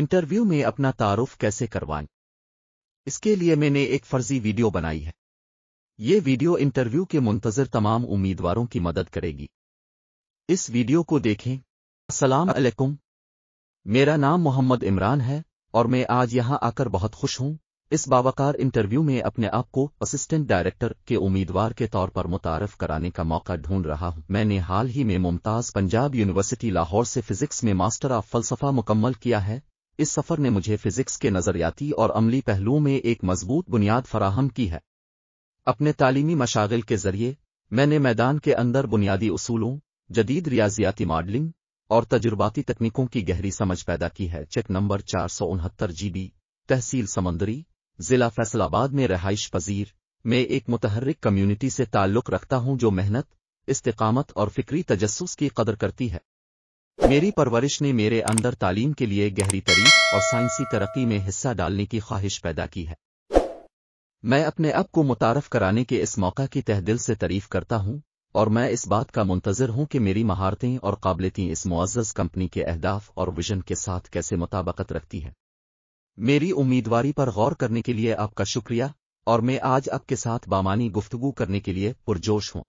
interview में अपना तारुफ कैसे करवाएं इसके लिए मैंने एक फर्जी वीडियो बनाई है ये वीडियो इंटरव्यू के मुंतजर तमाम उम्मीदवारों की मदद करेगी इस वीडियो को देखें असलम अलैकुम मेरा नाम मोहम्मद इमरान है और मैं आज यहां आकर बहुत खुश हूं इस बाबाकार इंटरव्यू में अपने आप को असिस्टेंट डायरेक्टर के उम्मीदवार के तौर पर मुतारफ कराने का मौका ढूंढ रहा हूं मैंने हाल ही में मुमताज़ पंजाब यूनिवर्सिटी लाहौर से फिजिक्स में मास्टर ऑफ फलसफा मुकम्मल किया है इस सफ़र ने मुझे फिजिक्स के नज़रियाती और अमली पहलुओं में एक मजबूत बुनियाद फराहम की है अपने तालीमी मशागिल के जरिए मैंने मैदान के अंदर बुनियादी असूलों जदीद रियाजियाती मॉडलिंग और तजुर्बाती तकनीकों की गहरी समझ पैदा की है चेक नंबर चार सौ उनहत्तर जीबी तहसील समंदरी जिला फैसलाबाद में रहाइश पजीर मैं एक मुतहरक कम्युनिटी से ताल्लुक़ रखता हूं जो मेहनत इस्तकामत और फिक्री तजस्स की कदर करती है मेरी परवरिश ने मेरे अंदर तालीम के लिए गहरी तरीक और साइंसी तरक्की में हिस्सा डालने की ख्वाहिश पैदा की है मैं अपने आप को मुतारफ कराने के इस मौका की तहदिल से तारीफ करता हूँ और मैं इस बात का मुंतजर हूँ कि मेरी महारतें और काबिलती इस मुआज़ कंपनी के अहदाफ और विजन के साथ कैसे मुताबकत रखती हैं मेरी उम्मीदवारी पर गौर करने के लिए आपका शुक्रिया और मैं आज आपके साथ बामानी गुफ्तगू करने के लिए पुरजोश हूँ